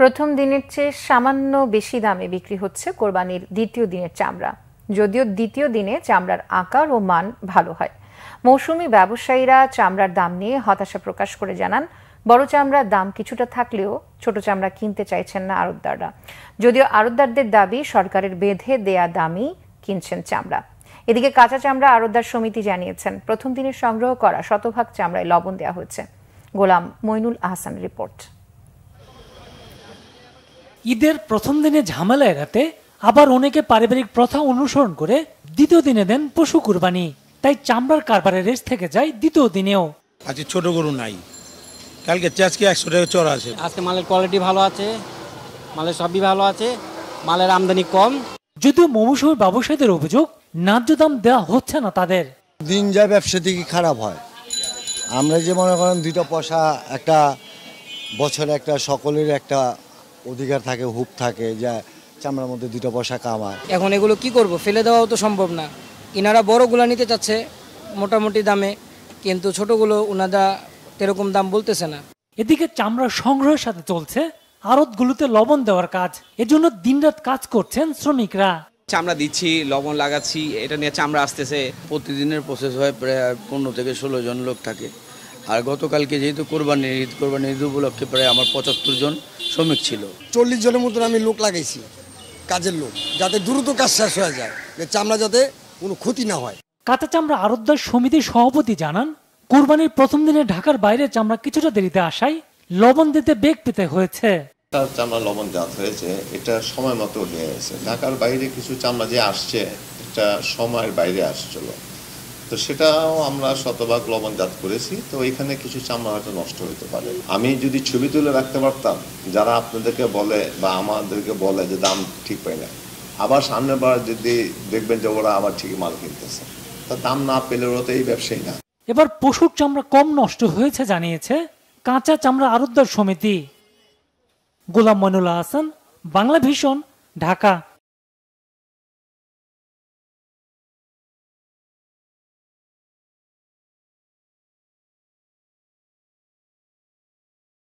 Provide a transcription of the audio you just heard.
প্রথম দিনের চেয়ে সামান্য বেশি দামে বিক্রি হচ্ছে কোরবানির দ্বিতীয় দিনের চামড়া যদিও দ্বিতীয় দিনে চামড়ার আকার ও মান ভালো হয় মৌসুমি ব্যবসায়ীরা চামড়ার দাম নিয়ে হতাশা প্রকাশ করে জানান বড় চামড়ার দাম কিছুটা থাকলেও ছোট চামড়া কিনতে চাইছেন না আরতদাররা যদিও আরতদারদের দাবি সরকারের বেঁধে দেয়া দামই কিনছেন চামড়া এদিকে কাঁচা চামড়া আরতদার সমিতি জানিয়েছেন প্রথম দিনের সংগ্রহ করা শতভাগ চামড়ায় লবণ দেওয়া হয়েছে গোলাম মইনুল আহসান রিপোর্ট ঈদের প্রথম দিনে ঝামেলা এড়াতে আবার অনেকে পারিবারিক প্রথা অনুসরণ করে দ্বিতীয় দিনে দেন পশু কুরবানি তাই চামড়ার কারবারের রেস থেকে যায় দ্বিতীয় দিনেও আজকে আচ্ছা, ছোট গরু নাই কালকে আজকে একশো টাকা চড় আছে আজকে মালের কোয়ালিটি ভালো আছে মালের সবই ভালো আছে মালের আমদানি কম যদিও মমুসুর ব্যবসায়ীদের অভিযোগ ন্যায্য দাম দেওয়া হচ্ছে না তাদের দিন যায় ব্যবসা দিকে খারাপ হয় আমরা যে মনে করেন দুইটা পয়সা একটা বছরে একটা সকলের একটা অধিকার থাকে হুপ থাকে যা চামড়ার মধ্যে দুটো পয়সা কামায় এখন এগুলো কি করব ফেলে দেওয়াও তো সম্ভব না ইনারা বড়গুলো নিতে চাচ্ছে মোটামুটি দামে কিন্তু ছোটগুলো ওনারা এরকম দাম বলতেছে না এদিকে চামড়া সংগ্রহের সাথে চলছে আড়তগুলোতে লবণ দেওয়ার কাজ এজন্য দিনরাত কাজ করছেন শ্রমিকরা চামড়া দিচ্ছি লবণ লাগাচ্ছি এটা নিয়ে চামড়া আসতেছে প্রতিদিনের প্রসেস হয় প্রায় পনেরো থেকে ষোলো জন লোক থাকে আর গতকালকে যেহেতু কোরবানি ঈদ কোরবানি ঈদ উপলক্ষে প্রায় আমার পঁচাত্তর জন শ্রমিক ছিল চল্লিশ জনের মতন আমি লোক লাগাইছি কাজের লোক যাতে দ্রুত কাজ শেষ হয়ে যায় চামড়া যাতে কোনো ক্ষতি না হয় কাতা চামড়া আরোদ্দার সমিতির সভাপতি জানান কোরবানির প্রথম দিনে ঢাকার বাইরে চামড়া কিছুটা দেরিতে আসায় লবণ দিতে বেগ পেতে হয়েছে তার চামড়া লবণ দেওয়া হয়েছে এটা সময় মতো হয়ে গেছে ঢাকার বাইরে কিছু চামড়া যে আসছে এটা সময়ের বাইরে আসছিল তো সেটাও আমরা শতভাগ লবণজাত করেছি তো এখানে কিছু চামড়া হয়তো নষ্ট হতে পারে আমি যদি ছবি তুলে রাখতে পারতাম যারা আপনাদেরকে বলে বা আমাদেরকে বলে যে দাম ঠিক পাই না আবার সামনের বার যদি দেখবেন যে ওরা আবার ঠিকই মাল কিনতেছে তা দাম না পেলে ওরা তো এই ব্যবসায়ী না এবার পশুর চামড়া কম নষ্ট হয়েছে জানিয়েছে কাঁচা চামড়া আরোদ্দার সমিতি গোলাম মনুল্লাহ হাসান বাংলা ভীষণ ঢাকা